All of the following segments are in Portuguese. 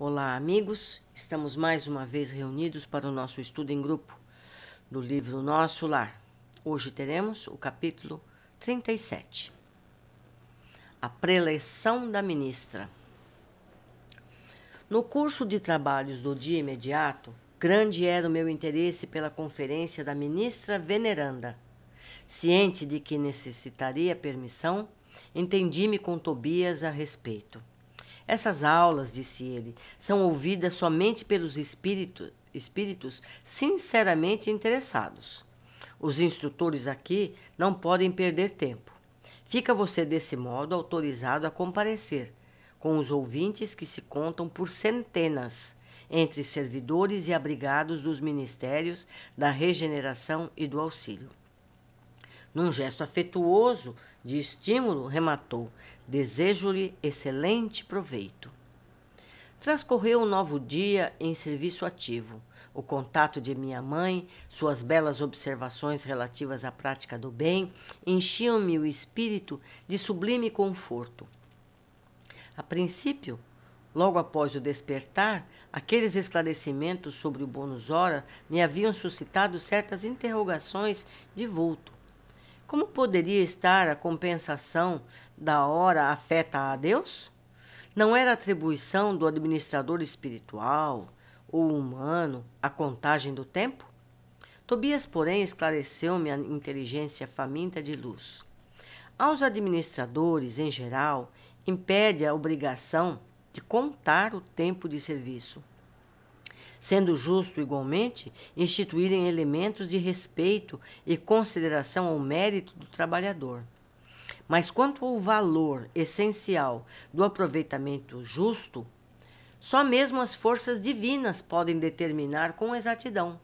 Olá, amigos. Estamos mais uma vez reunidos para o nosso estudo em grupo do livro Nosso Lar. Hoje teremos o capítulo 37. A preleção da ministra. No curso de trabalhos do dia imediato, grande era o meu interesse pela conferência da ministra veneranda. Ciente de que necessitaria permissão, entendi-me com Tobias a respeito. Essas aulas, disse ele, são ouvidas somente pelos espírito, espíritos sinceramente interessados. Os instrutores aqui não podem perder tempo. Fica você, desse modo, autorizado a comparecer com os ouvintes que se contam por centenas entre servidores e abrigados dos ministérios da regeneração e do auxílio. Num gesto afetuoso de estímulo, rematou: Desejo-lhe excelente proveito. Transcorreu um novo dia em serviço ativo. O contato de minha mãe, suas belas observações relativas à prática do bem, enchiam-me o espírito de sublime conforto. A princípio, logo após o despertar, aqueles esclarecimentos sobre o bônus hora me haviam suscitado certas interrogações de vulto. Como poderia estar a compensação da hora afeta a Deus? Não era atribuição do administrador espiritual ou humano a contagem do tempo? Tobias, porém, esclareceu-me a inteligência faminta de luz. Aos administradores, em geral, impede a obrigação de contar o tempo de serviço, sendo justo, igualmente, instituírem elementos de respeito e consideração ao mérito do trabalhador mas quanto ao valor essencial do aproveitamento justo, só mesmo as forças divinas podem determinar com exatidão.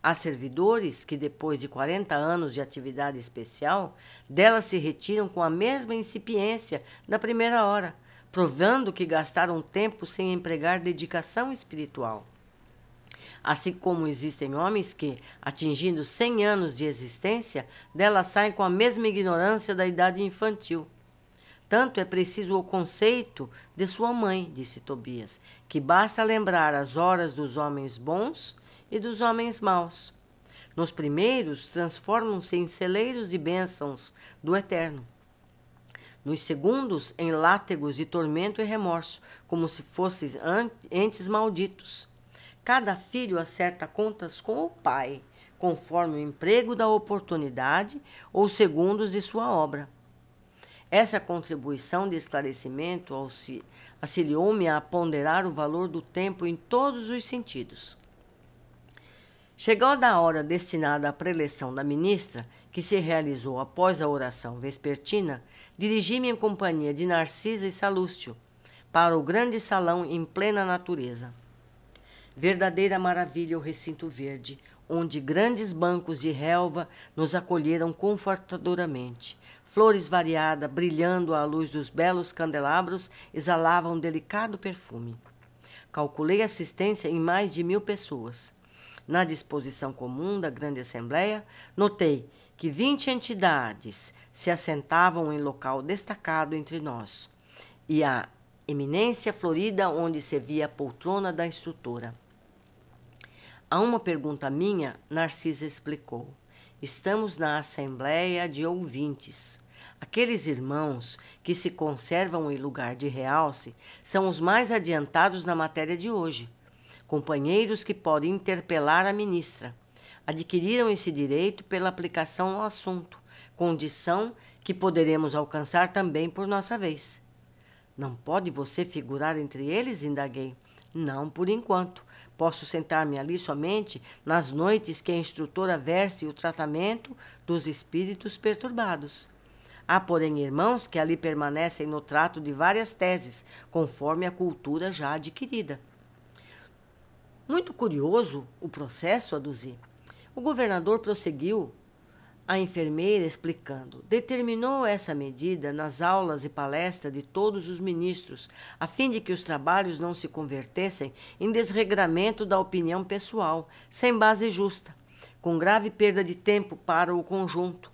Há servidores que, depois de 40 anos de atividade especial, delas se retiram com a mesma incipiência da primeira hora, provando que gastaram tempo sem empregar dedicação espiritual. Assim como existem homens que, atingindo 100 anos de existência, dela saem com a mesma ignorância da idade infantil. Tanto é preciso o conceito de sua mãe, disse Tobias, que basta lembrar as horas dos homens bons e dos homens maus. Nos primeiros, transformam-se em celeiros de bênçãos do Eterno. Nos segundos, em látegos de tormento e remorso, como se fossem entes malditos. Cada filho acerta contas com o pai, conforme o emprego da oportunidade ou segundos de sua obra. Essa contribuição de esclarecimento auxiliou-me a ponderar o valor do tempo em todos os sentidos. Chegou da hora destinada à preleção da ministra, que se realizou após a oração vespertina, dirigi-me em companhia de Narcisa e Salúcio para o grande salão em plena natureza. Verdadeira maravilha o recinto verde, onde grandes bancos de relva nos acolheram confortadoramente. Flores variadas, brilhando à luz dos belos candelabros, exalavam um delicado perfume. Calculei assistência em mais de mil pessoas. Na disposição comum da grande assembleia, notei que vinte entidades se assentavam em local destacado entre nós, e a eminência florida onde se via a poltrona da instrutora. A uma pergunta minha, Narcisa explicou: Estamos na Assembleia de Ouvintes. Aqueles irmãos que se conservam em lugar de realce são os mais adiantados na matéria de hoje, companheiros que podem interpelar a ministra. Adquiriram esse direito pela aplicação ao assunto, condição que poderemos alcançar também por nossa vez. Não pode você figurar entre eles? indaguei. Não por enquanto. Posso sentar-me ali somente nas noites que a instrutora verse o tratamento dos espíritos perturbados. Há, porém, irmãos que ali permanecem no trato de várias teses, conforme a cultura já adquirida. Muito curioso o processo, aduzi. O governador prosseguiu a enfermeira, explicando, determinou essa medida nas aulas e palestras de todos os ministros, a fim de que os trabalhos não se convertessem em desregramento da opinião pessoal, sem base justa, com grave perda de tempo para o conjunto.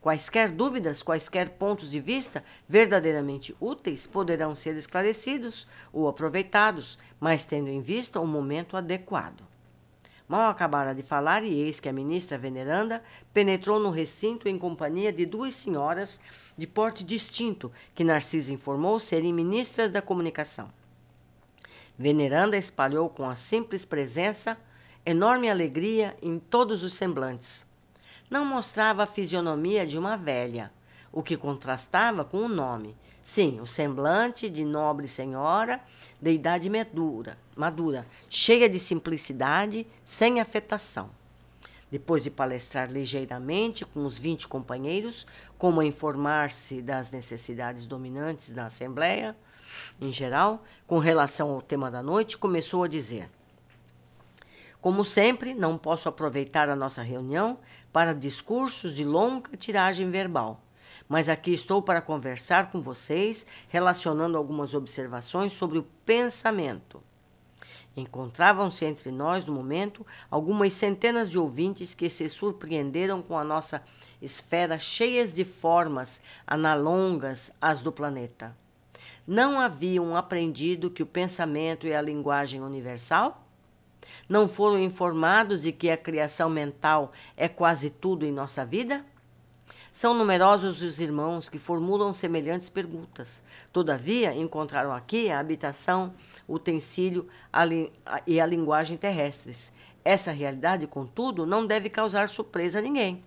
Quaisquer dúvidas, quaisquer pontos de vista verdadeiramente úteis poderão ser esclarecidos ou aproveitados, mas tendo em vista o momento adequado. Mal acabara de falar, e eis que a ministra veneranda penetrou no recinto em companhia de duas senhoras de porte distinto, que Narcisa informou serem ministras da comunicação. Veneranda espalhou com a simples presença enorme alegria em todos os semblantes. Não mostrava a fisionomia de uma velha, o que contrastava com o nome, Sim, o semblante de nobre senhora, de idade madura, madura, cheia de simplicidade, sem afetação. Depois de palestrar ligeiramente com os 20 companheiros, como informar-se das necessidades dominantes na Assembleia, em geral, com relação ao tema da noite, começou a dizer: Como sempre, não posso aproveitar a nossa reunião para discursos de longa tiragem verbal mas aqui estou para conversar com vocês, relacionando algumas observações sobre o pensamento. Encontravam-se entre nós, no momento, algumas centenas de ouvintes que se surpreenderam com a nossa esfera cheias de formas analongas às do planeta. Não haviam aprendido que o pensamento é a linguagem universal? Não foram informados de que a criação mental é quase tudo em nossa vida? São numerosos os irmãos que formulam semelhantes perguntas. Todavia, encontraram aqui a habitação, utensílio a a, e a linguagem terrestres. Essa realidade, contudo, não deve causar surpresa a ninguém.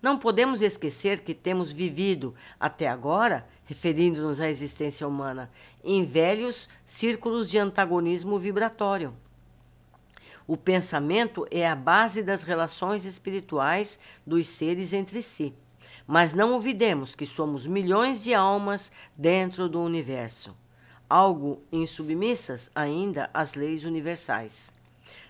Não podemos esquecer que temos vivido, até agora, referindo-nos à existência humana, em velhos círculos de antagonismo vibratório. O pensamento é a base das relações espirituais dos seres entre si mas não olvidemos que somos milhões de almas dentro do universo, algo insubmissas ainda às leis universais.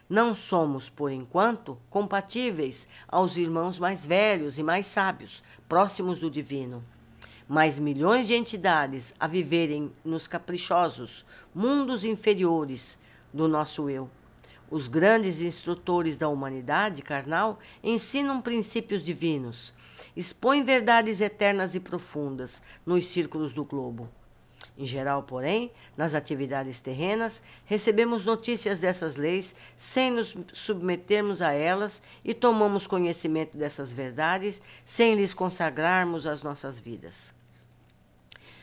Não somos, por enquanto, compatíveis aos irmãos mais velhos e mais sábios, próximos do divino. Mas milhões de entidades a viverem nos caprichosos mundos inferiores do nosso eu. Os grandes instrutores da humanidade carnal ensinam princípios divinos, expõe verdades eternas e profundas nos círculos do globo. Em geral, porém, nas atividades terrenas, recebemos notícias dessas leis sem nos submetermos a elas e tomamos conhecimento dessas verdades sem lhes consagrarmos as nossas vidas.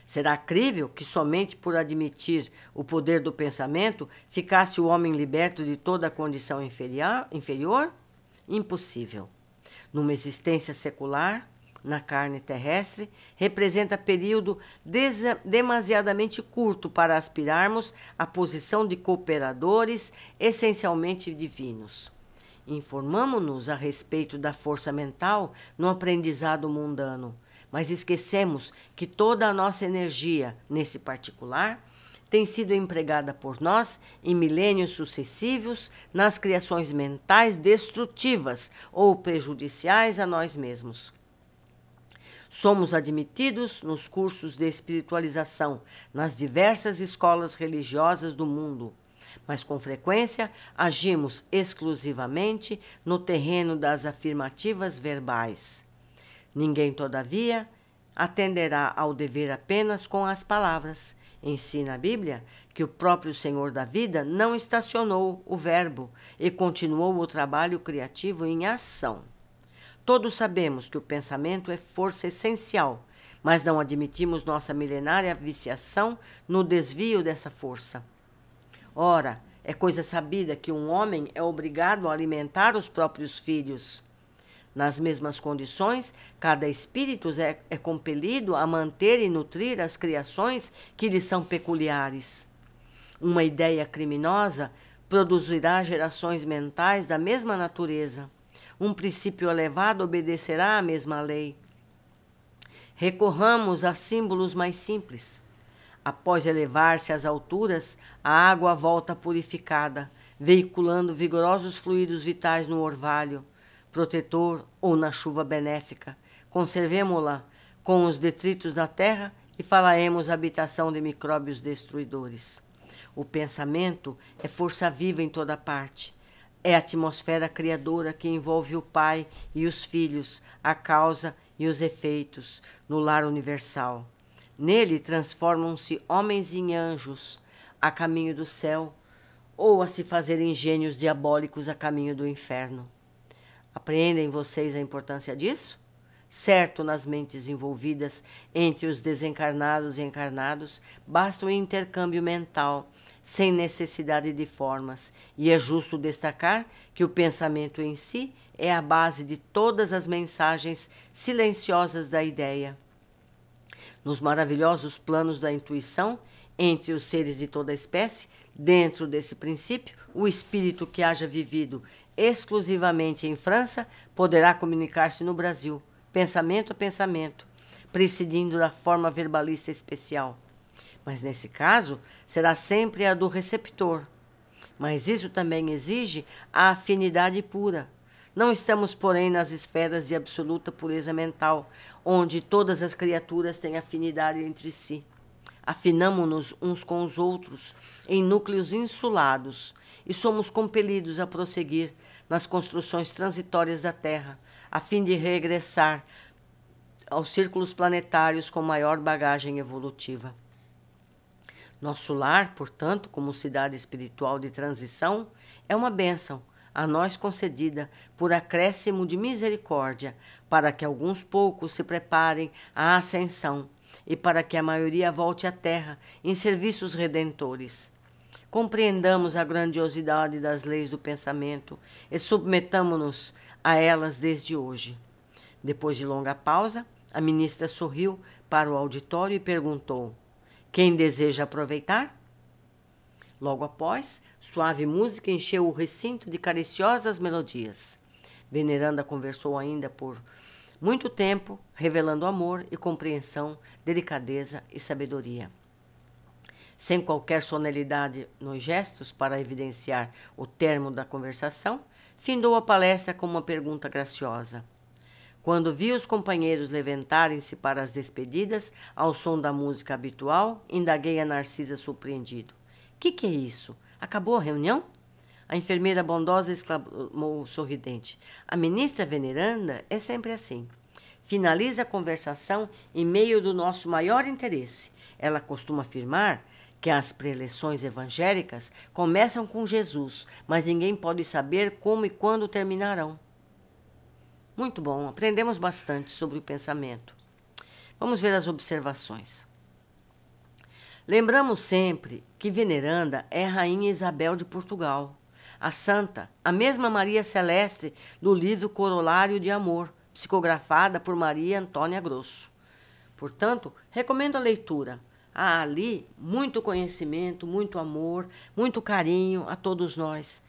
Será crível que somente por admitir o poder do pensamento ficasse o homem liberto de toda a condição inferior? Impossível numa existência secular, na carne terrestre, representa período demasiadamente curto para aspirarmos à posição de cooperadores essencialmente divinos. Informamos-nos a respeito da força mental no aprendizado mundano, mas esquecemos que toda a nossa energia, nesse particular, tem sido empregada por nós em milênios sucessivos nas criações mentais destrutivas ou prejudiciais a nós mesmos. Somos admitidos nos cursos de espiritualização nas diversas escolas religiosas do mundo, mas com frequência agimos exclusivamente no terreno das afirmativas verbais. Ninguém, todavia, atenderá ao dever apenas com as palavras Ensina a Bíblia que o próprio Senhor da vida não estacionou o Verbo e continuou o trabalho criativo em ação. Todos sabemos que o pensamento é força essencial, mas não admitimos nossa milenária viciação no desvio dessa força. Ora, é coisa sabida que um homem é obrigado a alimentar os próprios filhos nas mesmas condições, cada espírito é, é compelido a manter e nutrir as criações que lhe são peculiares. Uma ideia criminosa produzirá gerações mentais da mesma natureza. Um princípio elevado obedecerá à mesma lei. Recorramos a símbolos mais simples. Após elevar-se às alturas, a água volta purificada, veiculando vigorosos fluidos vitais no orvalho protetor ou na chuva benéfica. Conservemo-la com os detritos da terra e falaremos habitação de micróbios destruidores. O pensamento é força viva em toda parte. É a atmosfera criadora que envolve o pai e os filhos, a causa e os efeitos, no lar universal. Nele transformam-se homens em anjos, a caminho do céu, ou a se fazerem gênios diabólicos a caminho do inferno. Aprendem vocês a importância disso? Certo nas mentes envolvidas entre os desencarnados e encarnados, basta um intercâmbio mental, sem necessidade de formas, e é justo destacar que o pensamento em si é a base de todas as mensagens silenciosas da ideia. Nos maravilhosos planos da intuição, entre os seres de toda espécie, Dentro desse princípio, o espírito que haja vivido exclusivamente em França poderá comunicar-se no Brasil, pensamento a pensamento, presidindo da forma verbalista especial. Mas nesse caso, será sempre a do receptor. Mas isso também exige a afinidade pura. Não estamos, porém, nas esferas de absoluta pureza mental, onde todas as criaturas têm afinidade entre si afinamo nos uns com os outros em núcleos insulados e somos compelidos a prosseguir nas construções transitórias da Terra, a fim de regressar aos círculos planetários com maior bagagem evolutiva. Nosso lar, portanto, como cidade espiritual de transição, é uma bênção a nós concedida por acréscimo de misericórdia, para que alguns poucos se preparem à ascensão e para que a maioria volte à terra em serviços redentores. Compreendamos a grandiosidade das leis do pensamento e submetamo-nos a elas desde hoje. Depois de longa pausa, a ministra sorriu para o auditório e perguntou: Quem deseja aproveitar? Logo após, suave música encheu o recinto de cariciosas melodias. Veneranda conversou ainda por muito tempo revelando amor e compreensão, delicadeza e sabedoria. Sem qualquer sonalidade nos gestos para evidenciar o termo da conversação, findou a palestra com uma pergunta graciosa. Quando vi os companheiros levantarem-se para as despedidas, ao som da música habitual, indaguei a Narcisa surpreendido. Que que é isso? Acabou a reunião? A enfermeira bondosa exclamou sorridente. A ministra veneranda é sempre assim. Finaliza a conversação em meio do nosso maior interesse. Ela costuma afirmar que as preleções evangélicas começam com Jesus, mas ninguém pode saber como e quando terminarão. Muito bom, aprendemos bastante sobre o pensamento. Vamos ver as observações. Lembramos sempre que Veneranda é Rainha Isabel de Portugal, a santa, a mesma Maria Celeste do livro Corolário de Amor, psicografada por Maria Antônia Grosso. Portanto, recomendo a leitura. Há ali muito conhecimento, muito amor, muito carinho a todos nós.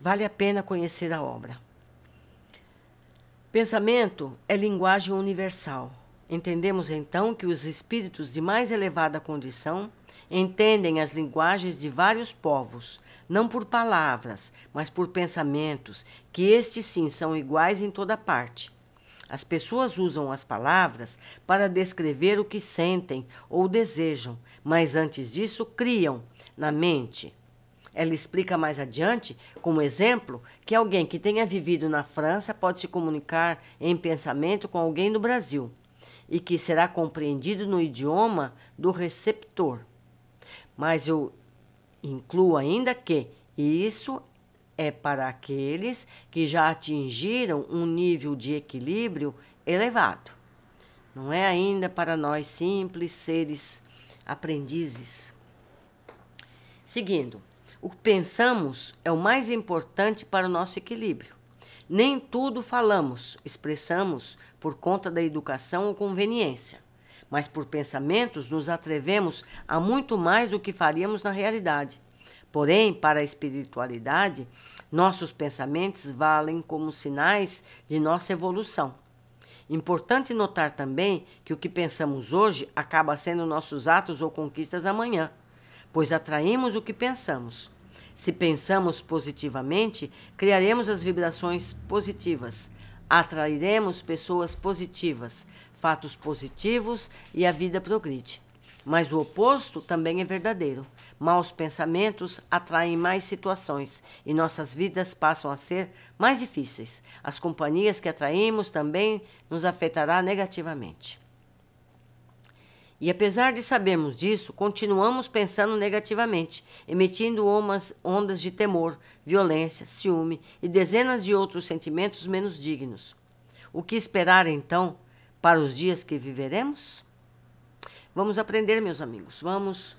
Vale a pena conhecer a obra. Pensamento é linguagem universal. Entendemos então que os espíritos de mais elevada condição entendem as linguagens de vários povos, não por palavras, mas por pensamentos, que estes sim são iguais em toda parte. As pessoas usam as palavras para descrever o que sentem ou desejam, mas antes disso criam na mente. Ela explica mais adiante, como exemplo, que alguém que tenha vivido na França pode se comunicar em pensamento com alguém do Brasil e que será compreendido no idioma do receptor. Mas eu Incluo ainda que isso é para aqueles que já atingiram um nível de equilíbrio elevado. Não é ainda para nós simples seres aprendizes. Seguindo, o que pensamos é o mais importante para o nosso equilíbrio. Nem tudo falamos, expressamos por conta da educação ou conveniência mas por pensamentos nos atrevemos a muito mais do que faríamos na realidade. Porém, para a espiritualidade, nossos pensamentos valem como sinais de nossa evolução. Importante notar também que o que pensamos hoje acaba sendo nossos atos ou conquistas amanhã, pois atraímos o que pensamos. Se pensamos positivamente, criaremos as vibrações positivas, atrairemos pessoas positivas, fatos positivos e a vida progride. Mas o oposto também é verdadeiro. Maus pensamentos atraem mais situações e nossas vidas passam a ser mais difíceis. As companhias que atraímos também nos afetará negativamente. E apesar de sabermos disso, continuamos pensando negativamente, emitindo ondas de temor, violência, ciúme e dezenas de outros sentimentos menos dignos. O que esperar então para os dias que viveremos? Vamos aprender, meus amigos, vamos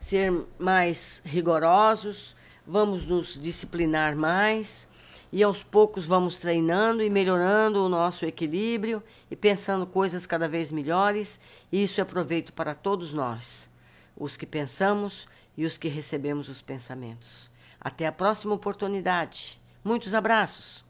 ser mais rigorosos, vamos nos disciplinar mais e aos poucos vamos treinando e melhorando o nosso equilíbrio e pensando coisas cada vez melhores, e isso é proveito para todos nós, os que pensamos e os que recebemos os pensamentos. Até a próxima oportunidade. Muitos abraços!